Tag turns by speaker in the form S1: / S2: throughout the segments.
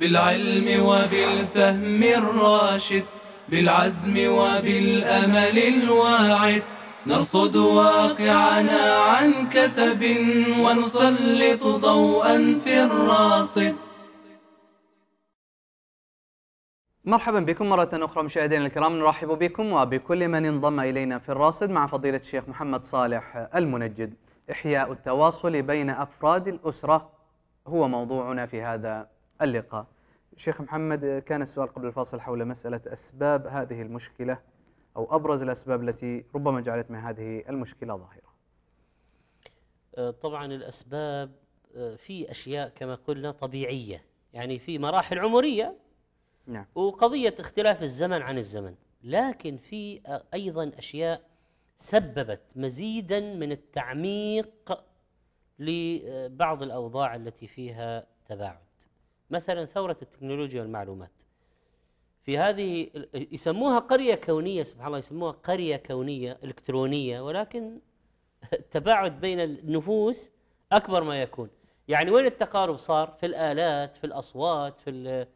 S1: بالعلم وبالفهم الراشد
S2: بالعزم وبالأمل الواعد نرصد واقعنا عن كثب ونسلط ضوءا في الراصد مرحبا بكم مرة أخرى مشاهدينا الكرام نرحب بكم وبكل من انضم إلينا في الراصد مع فضيلة الشيخ محمد صالح المنجد إحياء التواصل بين أفراد الأسرة هو موضوعنا في هذا اللقاء شيخ محمد كان السؤال قبل الفاصل حول مسألة أسباب هذه المشكلة أو أبرز الأسباب التي ربما جعلت من هذه المشكلة ظاهرة
S1: أه، طبعا الأسباب أه، في أشياء كما قلنا طبيعية يعني في مراحل عمرية نعم. وقضية اختلاف الزمن عن الزمن لكن في أه، أيضا أشياء سببت مزيدا من التعميق لبعض الأوضاع التي فيها تباعد مثلا ثورة التكنولوجيا والمعلومات في هذه يسموها قرية كونية سبحان الله يسموها قرية كونية إلكترونية ولكن التباعد بين النفوس أكبر ما يكون يعني وين التقارب صار في الآلات في الأصوات في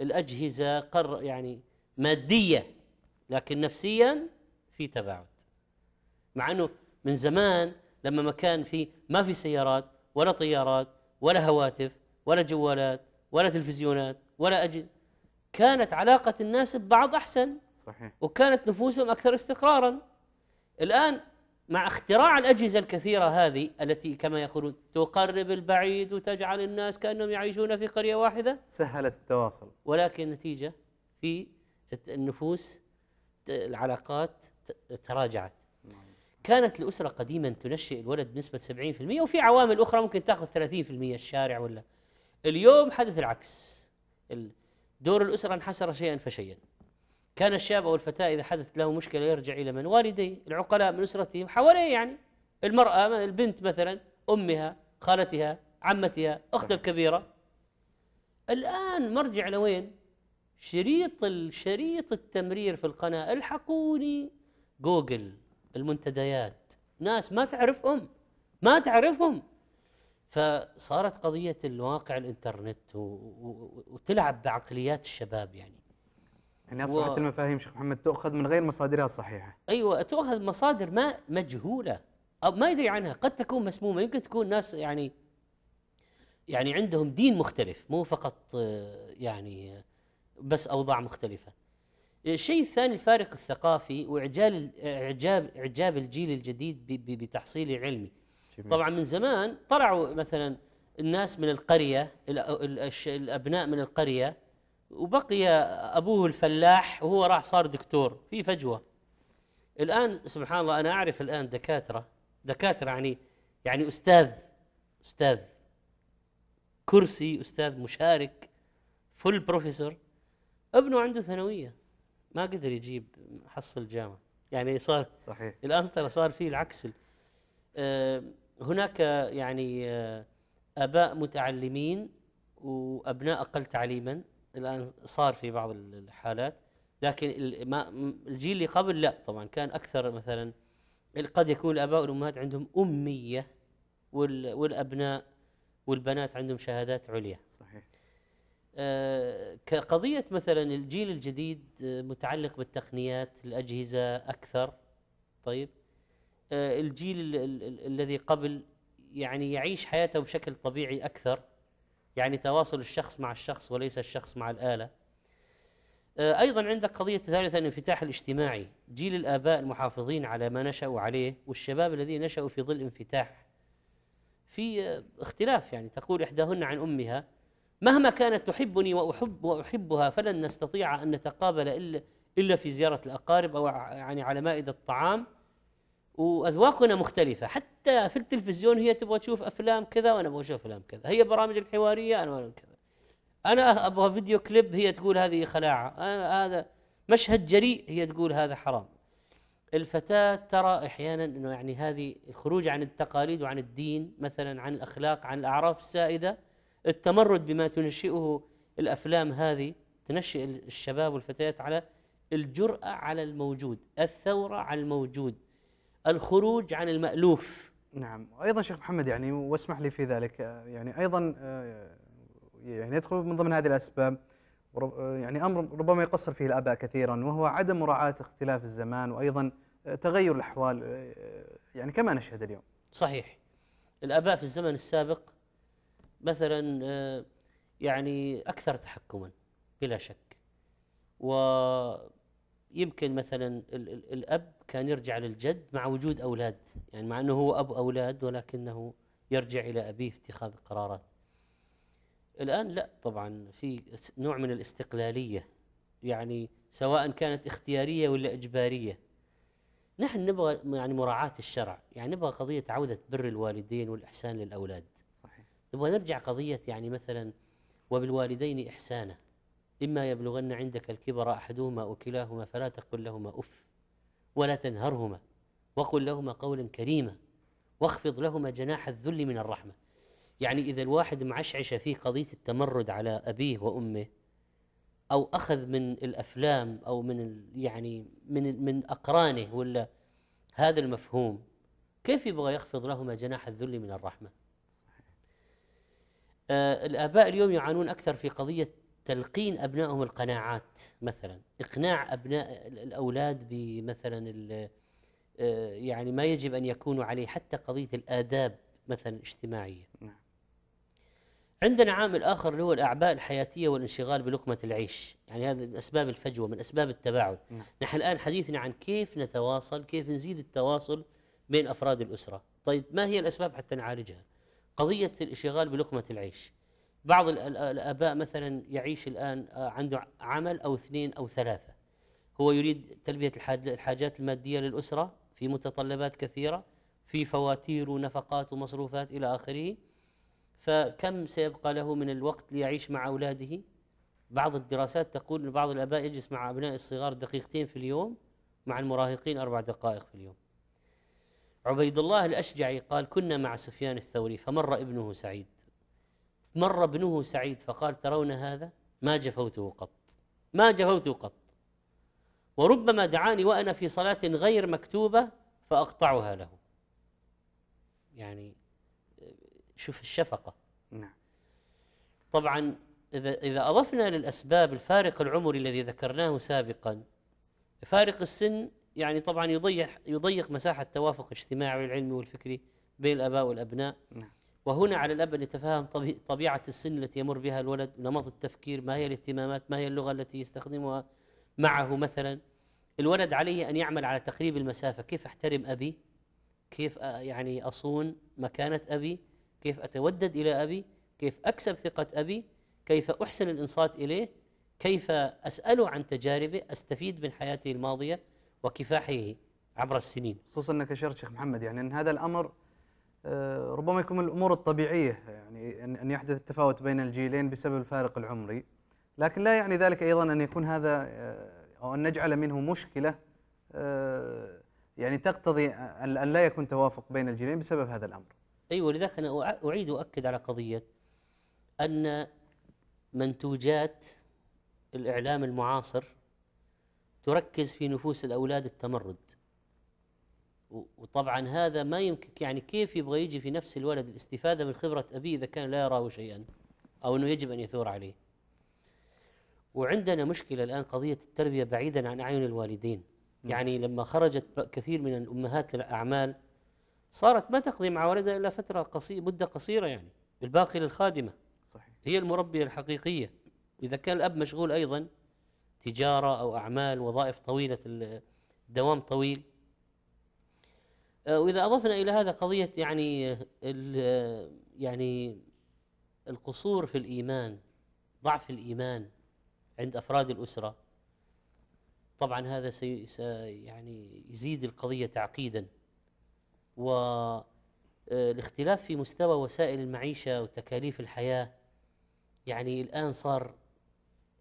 S1: الأجهزة قر يعني مادية لكن نفسيا في تباعد مع أنه من زمان لما ما كان في ما في سيارات ولا طيارات ولا هواتف ولا جوالات ولا تلفزيونات ولا أجهزة كانت علاقة الناس ببعض أحسن صحيح وكانت نفوسهم أكثر استقرارا الآن مع اختراع الأجهزة الكثيرة هذه التي كما يقولون تقرب البعيد وتجعل الناس كأنهم يعيشون في قرية واحدة سهلت التواصل ولكن نتيجة في النفوس العلاقات تراجعت كانت الأسرة قديما تنشئ الولد بنسبة 70% وفي عوامل أخرى ممكن تأخذ 30% الشارع ولا اليوم حدث العكس دور الأسرة انحسر شيئا فشيئا كان الشاب أو الفتاة إذا حدثت له مشكلة يرجع إلى من والديه العقلاء من أسرته حواليه يعني المرأة البنت مثلا أمها خالتها عمتها أختها الكبيرة الآن مرجع لوين شريط الشريط التمرير في القناة الحقوني جوجل المنتديات ناس ما تعرفهم ما تعرفهم فصارت قضية الواقع الانترنت وتلعب بعقليات الشباب يعني يعني أصبحت و... المفاهيم شيخ
S2: محمد تؤخذ من غير مصادرها الصحيحة
S1: أيوة تؤخذ مصادر ما مجهولة أو ما يدري عنها قد تكون مسمومة يمكن تكون ناس يعني يعني عندهم دين مختلف مو فقط يعني بس أوضاع مختلفة الشيء الثاني الفارق الثقافي واعجاب اعجاب اعجاب الجيل الجديد بتحصيل علمي جميل. طبعا من زمان طلعوا مثلا الناس من القرية الأبناء من القرية وبقي أبوه الفلاح وهو راح صار دكتور في فجوة الآن سبحان الله أنا أعرف الآن دكاترة دكاترة يعني يعني أستاذ أستاذ كرسي أستاذ مشارك فل بروفيسور ابنه عنده ثانوية ما قدر يجيب حصل جامعة يعني صار صحيح الآن ترى صار فيه العكس آه هناك يعني آه، اباء متعلمين وابناء اقل تعليما الان صار في بعض الحالات لكن الجيل اللي قبل لا طبعا كان اكثر مثلا قد يكون الاباء والامهات عندهم اميه والابناء والبنات عندهم شهادات عليا صحيح آه كقضيه مثلا الجيل الجديد آه، متعلق بالتقنيات الاجهزه اكثر طيب آه، الجيل الذي قبل يعني يعيش حياته بشكل طبيعي أكثر يعني تواصل الشخص مع الشخص وليس الشخص مع الآلة آه، أيضا عندك قضية ثالثه الانفتاح الاجتماعي جيل الآباء المحافظين على ما نشأوا عليه والشباب الذين نشأوا في ظل انفتاح في آه، اختلاف يعني تقول إحداهن عن أمها مهما كانت تحبني وأحب وأحبها فلن نستطيع أن نتقابل إلا إلا في زيارة الأقارب أو يعني على مائدة الطعام واذواقنا مختلفه حتى في التلفزيون هي تبغى تشوف افلام كذا وانا ابغى اشوف افلام كذا هي برامج الحواريه انا كذا انا ابغى فيديو كليب هي تقول هذه خلاعه أنا هذا مشهد جريء هي تقول هذا حرام الفتاة ترى أحيانا أنه يعني هذه الخروج عن التقاليد وعن الدين مثلا عن الأخلاق عن الأعراف السائدة التمرد بما تنشئه الأفلام هذه تنشئ الشباب والفتيات على الجرأة على الموجود الثورة على الموجود الخروج عن المألوف
S2: نعم أيضا شيخ محمد يعني واسمح لي في ذلك آه، يعني أيضا آه، يعني يدخل من ضمن هذه الأسباب آه، يعني أمر ربما يقصر فيه الآباء كثيرا وهو عدم مراعاة اختلاف الزمان وأيضا تغير الأحوال يعني كما نشهد اليوم
S1: صحيح الآباء في الزمن السابق مثلا يعني أكثر تحكما بلا شك و يمكن مثلا الاب كان يرجع للجد مع وجود اولاد يعني مع انه هو اب اولاد ولكنه يرجع الى ابيه في اتخاذ القرارات الان لا طبعا في نوع من الاستقلاليه يعني سواء كانت اختياريه ولا اجباريه نحن نبغى يعني مراعاه الشرع يعني نبغى قضيه عوده بر الوالدين والاحسان للاولاد صحيح نبغى نرجع قضيه يعني مثلا وبالوالدين احسانا إما يبلغن عندك الكبر أحدهما أو كلاهما فلا تقل لهما أف ولا تنهرهما وقل لهما قولا كريما واخفض لهما جناح الذل من الرحمة يعني إذا الواحد معشعش في قضية التمرد على أبيه وأمه أو أخذ من الأفلام أو من يعني من من أقرانه ولا هذا المفهوم كيف يبغى يخفض لهما جناح الذل من الرحمة؟ آه الآباء اليوم يعانون أكثر في قضية تلقين ابنائهم القناعات مثلا اقناع ابناء الاولاد بمثلا آه، يعني ما يجب ان يكونوا عليه حتى قضيه الاداب مثلا الاجتماعيه نعم عندنا عامل اخر اللي هو الاعباء الحياتيه والانشغال بلقمه العيش، يعني هذا من اسباب الفجوه من اسباب التباعد. نعم. نحن الان حديثنا عن كيف نتواصل، كيف نزيد التواصل بين افراد الاسره. طيب ما هي الاسباب حتى نعالجها؟ قضيه الانشغال بلقمه العيش. بعض الآباء مثلا يعيش الآن آه، عنده عمل أو اثنين أو ثلاثة هو يريد تلبية الحاجات المادية للأسرة في متطلبات كثيرة في فواتير ونفقات ومصروفات إلى آخره فكم سيبقى له من الوقت ليعيش مع أولاده بعض الدراسات تقول أن بعض الآباء يجلس مع أبناء الصغار دقيقتين في اليوم مع المراهقين أربع دقائق في اليوم عبيد الله الأشجعي قال كنا مع سفيان الثوري فمر ابنه سعيد مر ابنه سعيد فقال ترون هذا ما جفوته قط ما جفوته قط وربما دعاني وأنا في صلاة غير مكتوبة فأقطعها له يعني شوف الشفقة نعم طبعا إذا إذا أضفنا للأسباب الفارق العمري الذي ذكرناه سابقا فارق السن يعني طبعا يضيق يضيق مساحة توافق اجتماعي والعلمي والفكري بين الآباء والأبناء نعم. وهنا على الأب أن يتفهم طبيعة السن التي يمر بها الولد نمط التفكير ما هي الاهتمامات ما هي اللغة التي يستخدمها معه مثلا الولد عليه أن يعمل على تقريب المسافة كيف أحترم أبي كيف يعني أصون مكانة أبي كيف أتودد إلى أبي كيف أكسب ثقة أبي كيف أحسن الإنصات إليه كيف أسأله عن تجاربه أستفيد من حياته الماضية وكفاحه عبر السنين خصوصا أنك أشرت شيخ محمد يعني أن هذا الأمر
S2: آه، ربما يكون من الامور الطبيعيه يعني ان يحدث التفاوت بين الجيلين بسبب الفارق العمري لكن لا يعني ذلك ايضا ان يكون هذا آه، او ان نجعل منه مشكله آه، يعني تقتضي ان لا يكون توافق بين الجيلين بسبب
S1: هذا الامر. ايوه لذلك انا اعيد واكد على قضيه ان منتوجات الاعلام المعاصر تركز في نفوس الاولاد التمرد وطبعا هذا ما يمكن يعني كيف يبغى يجي في نفس الولد الاستفادة من خبرة أبيه إذا كان لا يراه شيئا أو أنه يجب أن يثور عليه وعندنا مشكلة الآن قضية التربية بعيدا عن أعين الوالدين يعني لما خرجت كثير من الأمهات للأعمال صارت ما تقضي مع والدها إلا فترة قصيرة مدة قصيرة يعني الباقي للخادمة صحيح. هي المربية الحقيقية إذا كان الأب مشغول أيضا تجارة أو أعمال وظائف طويلة الدوام طويل آه، واذا اضفنا الى هذا قضيه يعني آه، آه، يعني القصور في الايمان ضعف الايمان عند افراد الاسره طبعا هذا سي يعني يزيد القضيه تعقيدا والاختلاف في مستوى وسائل المعيشه وتكاليف الحياه يعني الان صار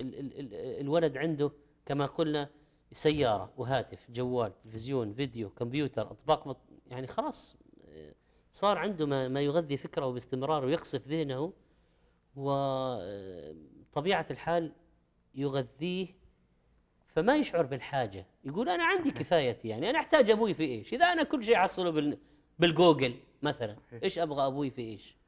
S1: ال ال ال الولد عنده كما قلنا سيارة وهاتف جوال تلفزيون فيديو كمبيوتر أطباق يعني خلاص صار عنده ما, ما يغذي فكره باستمرار ويقصف ذهنه وطبيعه الحال يغذيه فما يشعر بالحاجه يقول انا عندي كفايتي يعني انا احتاج ابوي في ايش اذا انا كل شيء احصله بالجوجل مثلا ايش ابغى ابوي في ايش